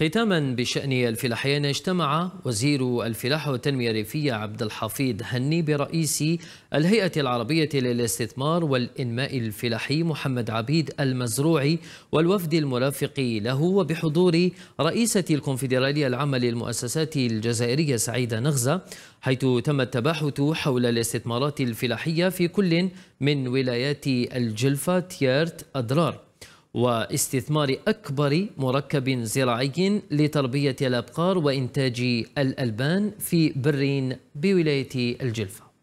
ختاما بشأن الفلاحين اجتمع وزير الفلاحة والتنمية الريفية عبد الحفيظ هني برئيس الهيئة العربية للاستثمار والإنماء الفلاحي محمد عبيد المزروعي والوفد المرافق له وبحضور رئيسة الكونفدرالية العامة للمؤسسات الجزائرية سعيدة نغزة حيث تم التباحث حول الاستثمارات الفلاحية في كل من ولايات الجلفة تيارت أدرار واستثمار أكبر مركب زراعي لتربية الأبقار وإنتاج الألبان في برين بولاية الجلفة